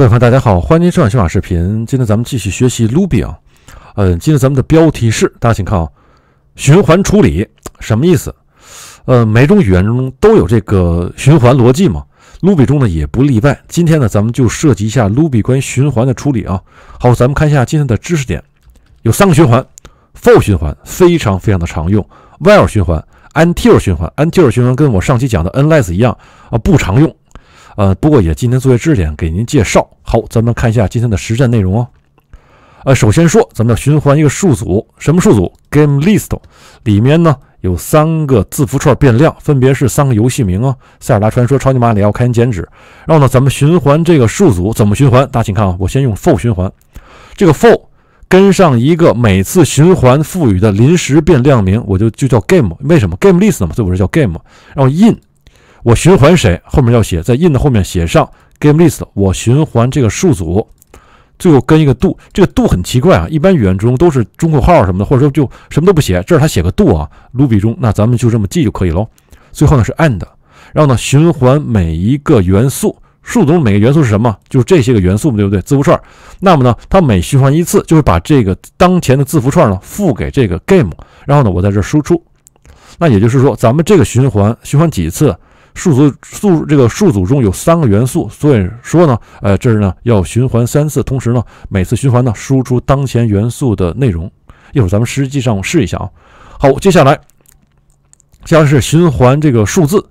各位朋友，大家好，欢迎收看小马视频。今天咱们继续学习 Ruby 啊，嗯，今天咱们的标题是，大家请看啊，循环处理什么意思？呃，每种语言中都有这个循环逻辑嘛，Ruby 中呢也不例外。今天呢，咱们就涉及一下 Ruby 关于循环的处理啊。好，咱们看一下今天的知识点，有三个循环，for 循环非常非常的常用，while 循环，until 循环，until 循环跟我上期讲的 unless 一样啊，不常用。呃，不过也今天作为知识点给您介绍好，咱们看一下今天的实战内容啊。呃，首先说咱们要循环一个数组，什么数组？Game List，里面呢有三个字符串变量，分别是三个游戏名啊，《塞尔达传说》、《超级马里奥》、《开心剪纸》。然后呢，咱们循环这个数组，怎么循环？大家请看啊，我先用 for 循环，这个 for 跟上一个每次循环赋予的临时变量名，我就就叫 game，为什么？Game List 嘛，所以我说叫 game，然后 in。我循环谁？后面要写，在 in 的后面写上 game list。我循环这个数组，最后跟一个 do。这个 do 很奇怪啊，一般语言中都是中括号什么的，或者说就什么都不写。这是他写个 do 啊，Ruby 中。那咱们就这么记就可以喽。最后呢是 and，然后呢循环每一个元素，数组每个元素是什么？就是这些个元素，对不对？字符串。那么呢，它每循环一次，就是把这个当前的字符串呢付给这个 game，然后呢我在这输出。那也就是说，咱们这个循环循环几次？数组数这个数组中有三个元素，所以说呢，呃，这儿呢要循环三次，同时呢每次循环呢输出当前元素的内容。一会儿咱们实际上试一下啊。好，接下来将是循环这个数字，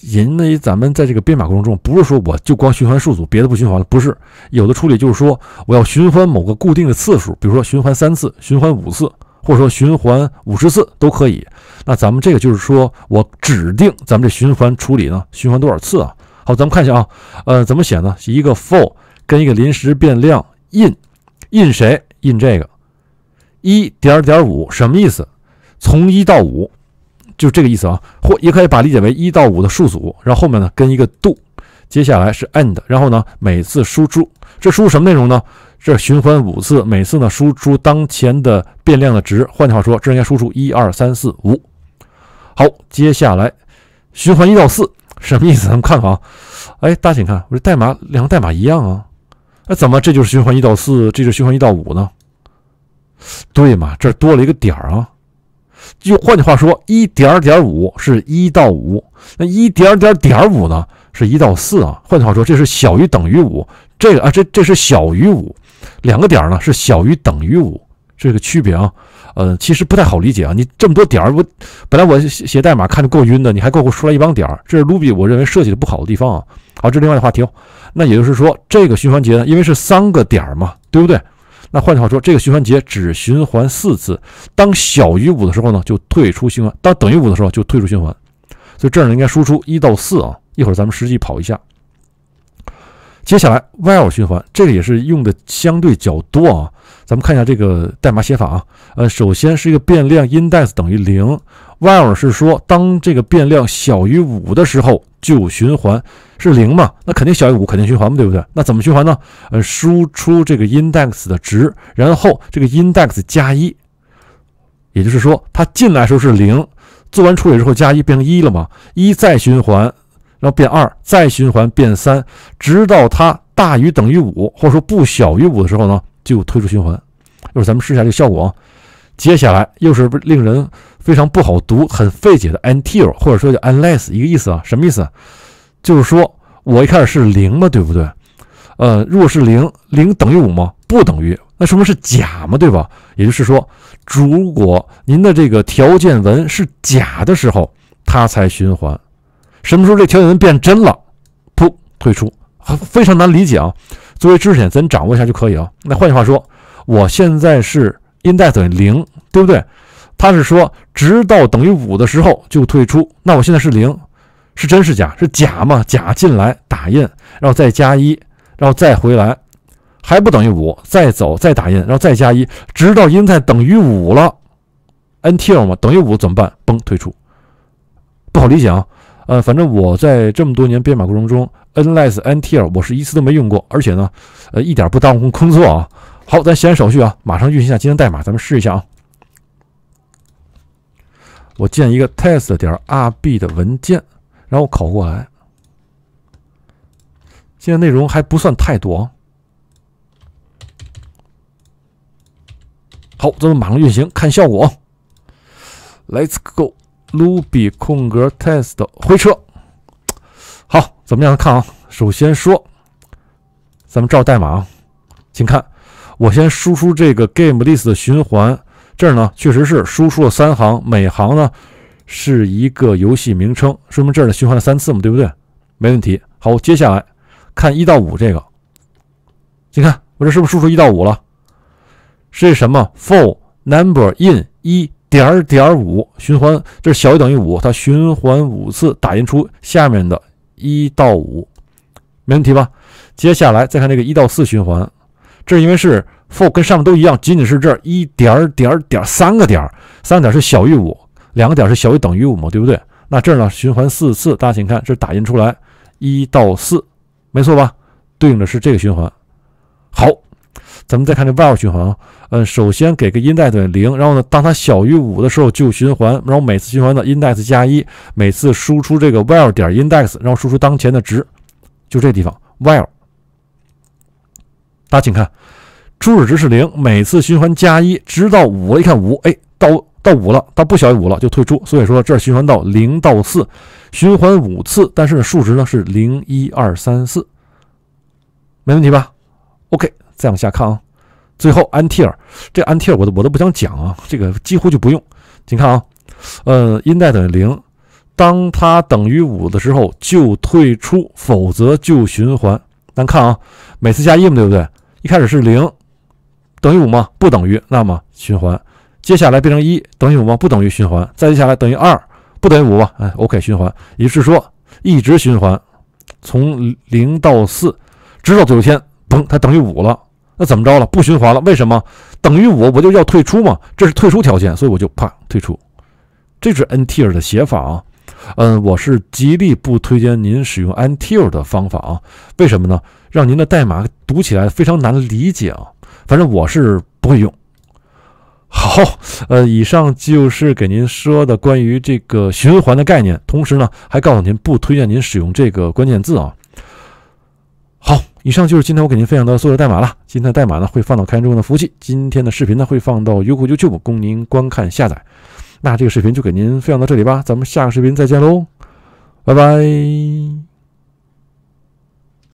因为咱们在这个编码过程中，不是说我就光循环数组，别的不循环了，不是。有的处理就是说我要循环某个固定的次数，比如说循环三次，循环五次。或者说循环五十次都可以。那咱们这个就是说我指定咱们这循环处理呢，循环多少次啊？好，咱们看一下啊，呃，怎么写呢？一个 for 跟一个临时变量 in in 谁？in 这个一点点五什么意思？从一到五，就这个意思啊。或也可以把理解为一到五的数组。然后后面呢跟一个 do，接下来是 end，然后呢每次输出，这输出什么内容呢？这循环五次，每次呢输出当前的变量的值。换句话说，这应该输出一二三四五。好，接下来循环一到四，什么意思？咱们看看啊。哎，大家请看，我这代码两个代码一样啊。哎，怎么这就是循环一到四，这是循环一到五呢？对嘛，这多了一个点儿啊。就换句话说，一点点五是一到五，那一点点点五呢是一到四啊。换句话说，这是小于等于五，这个啊，这这是小于五。两个点儿呢是小于等于五，这个区别啊，呃，其实不太好理解啊。你这么多点儿，我本来我写代码看着够晕的，你还给我出来一帮点儿，这是 Ruby 我认为设计的不好的地方啊。好，这另外的话题。那也就是说，这个循环节呢，因为是三个点儿嘛，对不对？那换句话说，这个循环节只循环四次，当小于五的时候呢，就退出循环；当等于五的时候，就退出循环。所以这儿应该输出一到四啊。一会儿咱们实际跑一下。接下来 while 循环，这个也是用的相对较多啊。咱们看一下这个代码写法啊，呃，首先是一个变量 index 等于零，while 是说当这个变量小于五的时候就循环，是零嘛？那肯定小于五，肯定循环嘛，对不对？那怎么循环呢？呃，输出这个 index 的值，然后这个 index 加一，也就是说它进来时候是零，做完处理之后加一变成一了嘛？一再循环。然后变二，再循环变三，直到它大于等于五，或者说不小于五的时候呢，就退出循环。会儿咱们试一下这个效果。接下来又是令人非常不好读、很费解的 until，或者说叫 unless 一个意思啊？什么意思？就是说我一开始是零嘛，对不对？呃，如果是零，零等于五吗？不等于，那说明是假嘛，对吧？也就是说，如果您的这个条件文是假的时候，它才循环。什么时候这条件变真了，噗，退出，非常难理解啊。作为知识点，咱掌握一下就可以啊。那换句话说，我现在是 in d e x 等于零，对不对？他是说，直到等于五的时候就退出。那我现在是零，是真是假？是假嘛？假进来打印，然后再加一，然后再回来，还不等于五，再走，再打印，然后再加一，直到 in d e x 等于五了，until 嘛？等于五怎么办？崩退出，不好理解啊。呃，反正我在这么多年编码过程中 n l e s s n t l 我是一次都没用过，而且呢，呃，一点不耽误工作啊。好，咱闲言少叙啊，马上运行一下今天代码，咱们试一下啊。我建一个 test 点 rb 的文件，然后拷过来。现在内容还不算太多。好，咱们马上运行，看效果。Let's go。Ruby 空格 test 回车，好，怎么样看啊？首先说，咱们照代码，啊，请看，我先输出这个 game list 的循环，这儿呢确实是输出了三行，每行呢是一个游戏名称，说明这儿呢循环了三次嘛，对不对？没问题。好，接下来看一到五这个，你看我这是不是输出一到五了？是什么？for number in 一。点儿点儿五循环，这是小于等于五，它循环五次，打印出下面的一到五，没问题吧？接下来再看这个一到四循环，这是因为是 for 跟上面都一样，仅仅是这一点儿点儿点儿三个点儿，三个点儿是小于五，两个点儿是小于等于五嘛，对不对？那这儿呢循环四次，大家请看，这打印出来一到四，没错吧？对应的是这个循环，好。咱们再看这 while 循环，啊，嗯，首先给个 index 零，然后呢，当它小于五的时候就循环，然后每次循环的 index 加一，每次输出这个 while 点 index，然后输出当前的值，就这地方 while，大家请看，初始值是零，每次循环加一，直到五，一看五，哎，到到五了，它不小于五了就退出，所以说这循环到零到四，循环五次，但是数值呢是零一二三四，没问题吧？OK。再往下看啊，最后，until 这 until 我都我都不想讲啊，这个几乎就不用。你看啊，呃 i 带等于零，当它等于五的时候就退出，否则就循环。咱看啊，每次加一嘛，对不对？一开始是零，等于五吗？不等于，那么循环。接下来变成一，等于五吗？不等于，循环。再接下来等于二，不等于五吧？哎，OK，循环。也就是说，一直循环，从零到四，直到九千。它等于五了，那怎么着了？不循环了？为什么？等于五我就要退出嘛，这是退出条件，所以我就啪退出。这是 u n t i r 的写法啊，嗯，我是极力不推荐您使用 u n t i r 的方法啊，为什么呢？让您的代码读起来非常难理解啊。反正我是不会用。好，呃，以上就是给您说的关于这个循环的概念，同时呢，还告诉您不推荐您使用这个关键字啊。以上就是今天我给您分享的所有代码了。今天的代码呢会放到开源中的服务器，今天的视频呢会放到优酷 YouTube 供您观看下载。那这个视频就给您分享到这里吧，咱们下个视频再见喽，拜拜。